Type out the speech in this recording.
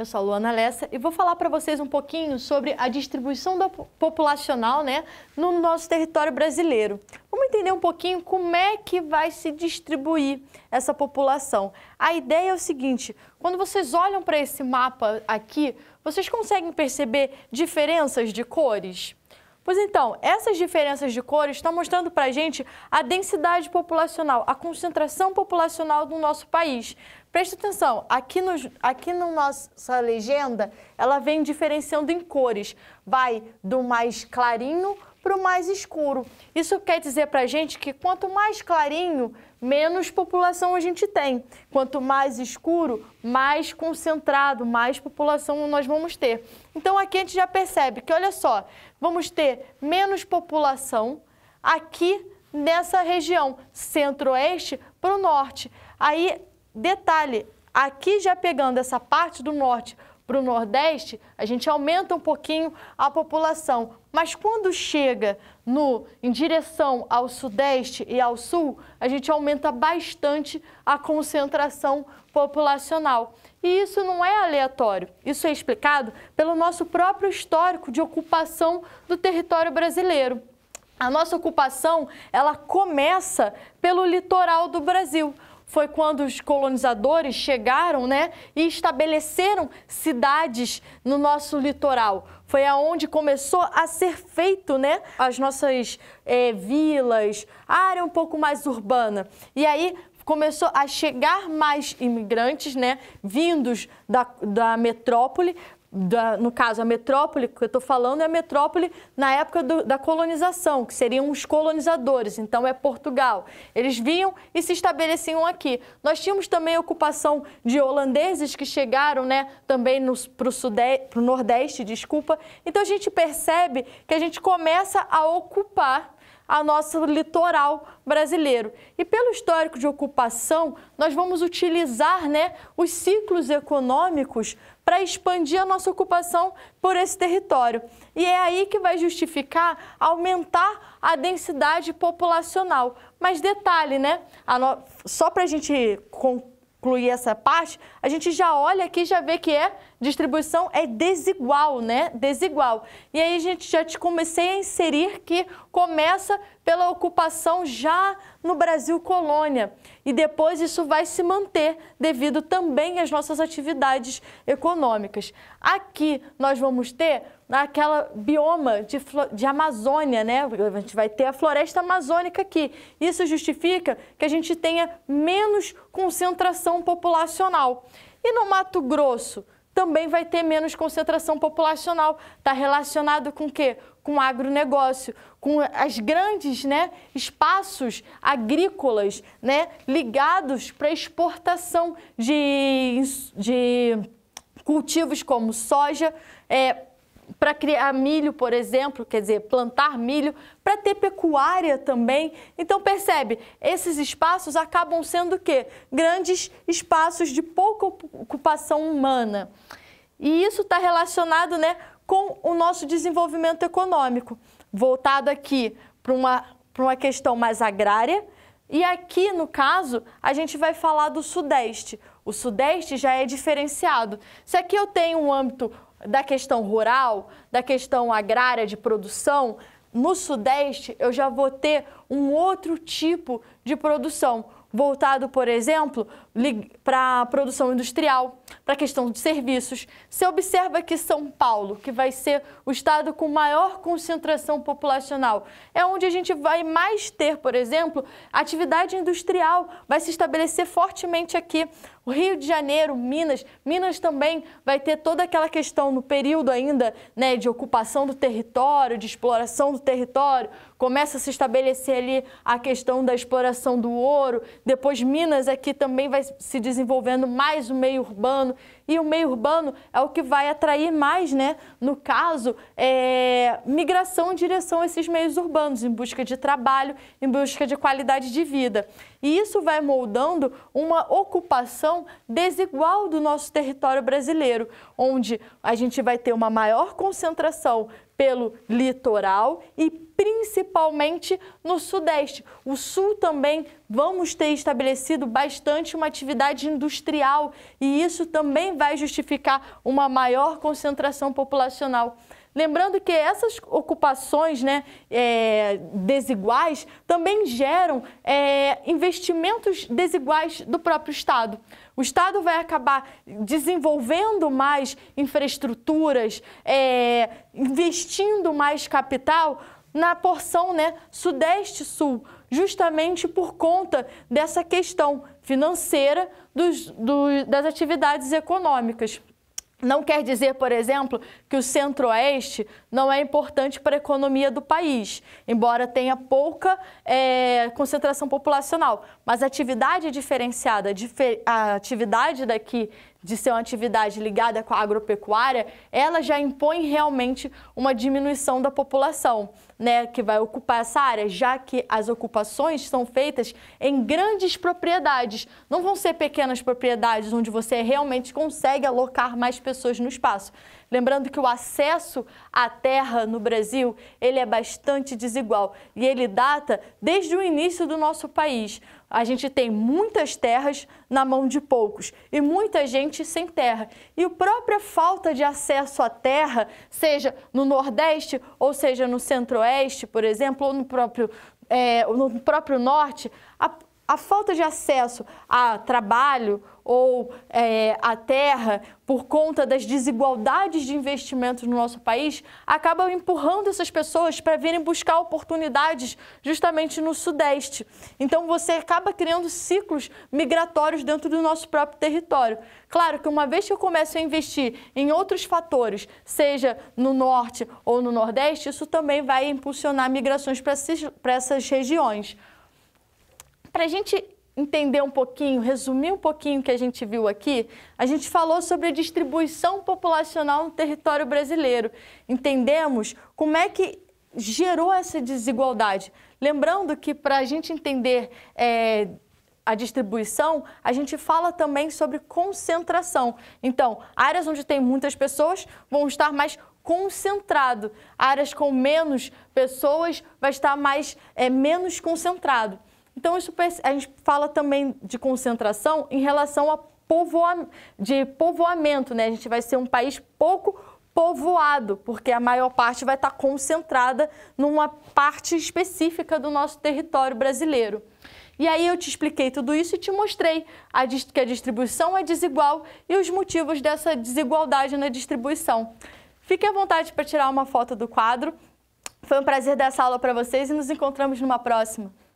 eu sou a Luana Lessa e vou falar para vocês um pouquinho sobre a distribuição da populacional né, no nosso território brasileiro. Vamos entender um pouquinho como é que vai se distribuir essa população. A ideia é o seguinte, quando vocês olham para esse mapa aqui, vocês conseguem perceber diferenças de cores? Pois então, essas diferenças de cores estão mostrando para a gente a densidade populacional, a concentração populacional do nosso país. Presta atenção, aqui, no, aqui na no nossa legenda, ela vem diferenciando em cores. Vai do mais clarinho para o mais escuro. Isso quer dizer para a gente que quanto mais clarinho, menos população a gente tem. Quanto mais escuro, mais concentrado, mais população nós vamos ter. Então aqui a gente já percebe que, olha só, vamos ter menos população aqui nessa região, centro-oeste para o norte. Aí, detalhe, aqui já pegando essa parte do norte para o Nordeste, a gente aumenta um pouquinho a população, mas quando chega no, em direção ao sudeste e ao sul, a gente aumenta bastante a concentração populacional. E isso não é aleatório, isso é explicado pelo nosso próprio histórico de ocupação do território brasileiro. A nossa ocupação, ela começa pelo litoral do Brasil foi quando os colonizadores chegaram, né, e estabeleceram cidades no nosso litoral. Foi aonde começou a ser feito, né, as nossas é, vilas, a área um pouco mais urbana. E aí começou a chegar mais imigrantes, né, vindos da, da metrópole, da, no caso, a metrópole que eu estou falando é a metrópole na época do, da colonização, que seriam os colonizadores, então é Portugal. Eles vinham e se estabeleciam aqui. Nós tínhamos também a ocupação de holandeses que chegaram né, também para o Nordeste, desculpa. Então a gente percebe que a gente começa a ocupar ao nosso litoral brasileiro. E pelo histórico de ocupação, nós vamos utilizar né, os ciclos econômicos para expandir a nossa ocupação por esse território. E é aí que vai justificar aumentar a densidade populacional. Mas detalhe, né? No... Só para a gente concluir incluir essa parte, a gente já olha aqui já vê que é distribuição é desigual, né? Desigual. E aí a gente já te comecei a inserir que começa pela ocupação já no Brasil colônia e depois isso vai se manter devido também às nossas atividades econômicas. Aqui nós vamos ter naquela bioma de, de Amazônia, né? A gente vai ter a floresta amazônica aqui. Isso justifica que a gente tenha menos concentração populacional. E no Mato Grosso também vai ter menos concentração populacional. Está relacionado com o quê? Com agronegócio, com as grandes né, espaços agrícolas né, ligados para exportação de, de cultivos como soja, é, para criar milho, por exemplo, quer dizer, plantar milho, para ter pecuária também. Então percebe, esses espaços acabam sendo o quê? Grandes espaços de pouca ocupação humana. E isso está relacionado né, com o nosso desenvolvimento econômico, voltado aqui para uma, para uma questão mais agrária. E aqui, no caso, a gente vai falar do Sudeste. O Sudeste já é diferenciado. Se aqui eu tenho um âmbito da questão rural, da questão agrária de produção, no Sudeste eu já vou ter um outro tipo de produção voltado, por exemplo, para a produção industrial, para a questão de serviços. Se observa que São Paulo, que vai ser o estado com maior concentração populacional, é onde a gente vai mais ter, por exemplo, atividade industrial, vai se estabelecer fortemente aqui. O Rio de Janeiro, Minas, Minas também vai ter toda aquela questão no período ainda, né, de ocupação do território, de exploração do território, começa a se estabelecer ali a questão da exploração do ouro, depois Minas aqui também vai se desenvolvendo mais o meio urbano, e o meio urbano é o que vai atrair mais, né, no caso, é, migração em direção a esses meios urbanos, em busca de trabalho, em busca de qualidade de vida. E isso vai moldando uma ocupação desigual do nosso território brasileiro, onde a gente vai ter uma maior concentração pelo litoral e principalmente no sudeste. O sul também vamos ter estabelecido bastante uma atividade industrial e isso também vai justificar uma maior concentração populacional. Lembrando que essas ocupações né, é, desiguais também geram é, investimentos desiguais do próprio Estado. O Estado vai acabar desenvolvendo mais infraestruturas, é, investindo mais capital na porção né, sudeste-sul, justamente por conta dessa questão financeira dos, do, das atividades econômicas. Não quer dizer, por exemplo, que o centro-oeste não é importante para a economia do país, embora tenha pouca é, concentração populacional. Mas a atividade diferenciada, a atividade daqui de ser uma atividade ligada com a agropecuária, ela já impõe realmente uma diminuição da população, né, que vai ocupar essa área, já que as ocupações são feitas em grandes propriedades. Não vão ser pequenas propriedades onde você realmente consegue alocar mais pessoas no espaço. Lembrando que o acesso à terra no Brasil, ele é bastante desigual e ele data desde o início do nosso país a gente tem muitas terras na mão de poucos e muita gente sem terra. E a própria falta de acesso à terra, seja no Nordeste ou seja no Centro-Oeste, por exemplo, ou no próprio, é, no próprio Norte, a, a falta de acesso a trabalho ou é, a terra por conta das desigualdades de investimento no nosso país acaba empurrando essas pessoas para virem buscar oportunidades justamente no Sudeste. Então você acaba criando ciclos migratórios dentro do nosso próprio território. Claro que uma vez que eu começo a investir em outros fatores, seja no Norte ou no Nordeste, isso também vai impulsionar migrações para essas regiões. Para a gente entender um pouquinho, resumir um pouquinho o que a gente viu aqui, a gente falou sobre a distribuição populacional no território brasileiro. Entendemos como é que gerou essa desigualdade. Lembrando que para a gente entender é, a distribuição, a gente fala também sobre concentração. Então, áreas onde tem muitas pessoas vão estar mais concentrado, áreas com menos pessoas vai estar mais é, menos concentrado. Então, isso, a gente fala também de concentração em relação a povoa, de povoamento, né? A gente vai ser um país pouco povoado, porque a maior parte vai estar concentrada numa parte específica do nosso território brasileiro. E aí eu te expliquei tudo isso e te mostrei a, que a distribuição é desigual e os motivos dessa desigualdade na distribuição. Fique à vontade para tirar uma foto do quadro. Foi um prazer dar essa aula para vocês e nos encontramos numa próxima.